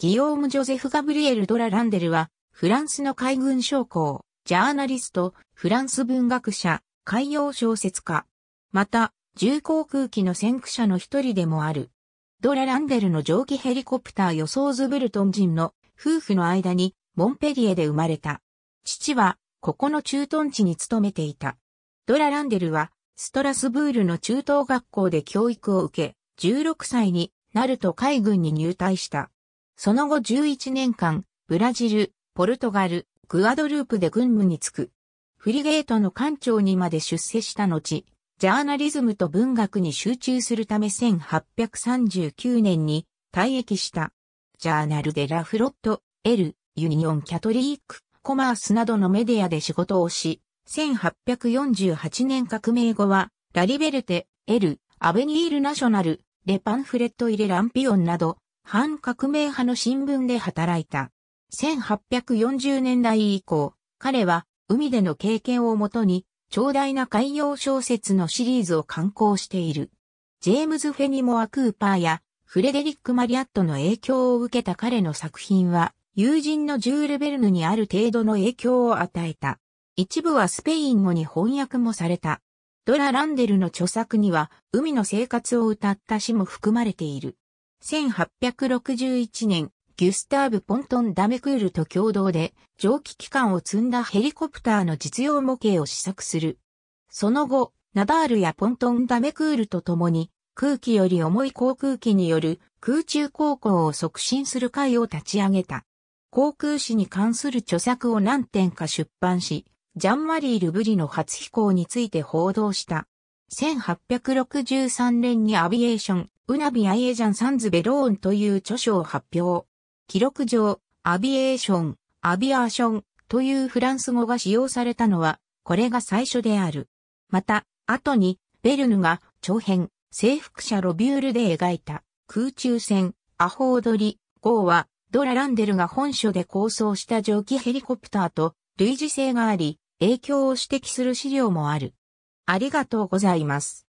ギオーム・ジョゼフ・ガブリエル・ドラ・ランデルは、フランスの海軍将校、ジャーナリスト、フランス文学者、海洋小説家。また、重航空機の先駆者の一人でもある。ドラ・ランデルの蒸気ヘリコプター予想ズブルトン人の夫婦の間にモンペリエで生まれた。父は、ここの駐屯地に勤めていた。ドラ・ランデルは、ストラスブールの中等学校で教育を受け、16歳になると海軍に入隊した。その後11年間、ブラジル、ポルトガル、グアドループで軍務に就く。フリゲートの艦長にまで出世した後、ジャーナリズムと文学に集中するため1839年に退役した。ジャーナルでラフロット、エル、ユニオン・キャトリーク、コマースなどのメディアで仕事をし、1848年革命後は、ラリベルテ、エル、アベニール・ナショナル、レパンフレット・イレ・ランピオンなど、反革命派の新聞で働いた。1840年代以降、彼は海での経験をもとに、長大な海洋小説のシリーズを刊行している。ジェームズ・フェニモア・クーパーやフレデリック・マリアットの影響を受けた彼の作品は、友人のジュール・ベルヌにある程度の影響を与えた。一部はスペイン語に翻訳もされた。ドラ・ランデルの著作には、海の生活を歌った詩も含まれている。1861年、ギュスターブ・ポントン・ダメクールと共同で、蒸気機関を積んだヘリコプターの実用模型を試作する。その後、ナダールやポントン・ダメクールと共に、空気より重い航空機による空中航行を促進する会を立ち上げた。航空史に関する著作を何点か出版し、ジャンマリー・ルブリの初飛行について報道した。1863年にアビエーションウナビアエジャン・サンズ・ベローンという著書を発表。記録上、アビエーション、アビアーションというフランス語が使用されたのは、これが最初である。また、後に、ベルヌが長編、征服者ロビュールで描いた空中戦、アホードリ、号は、ドラ・ランデルが本書で構想した蒸気ヘリコプターと類似性があり、影響を指摘する資料もある。ありがとうございます。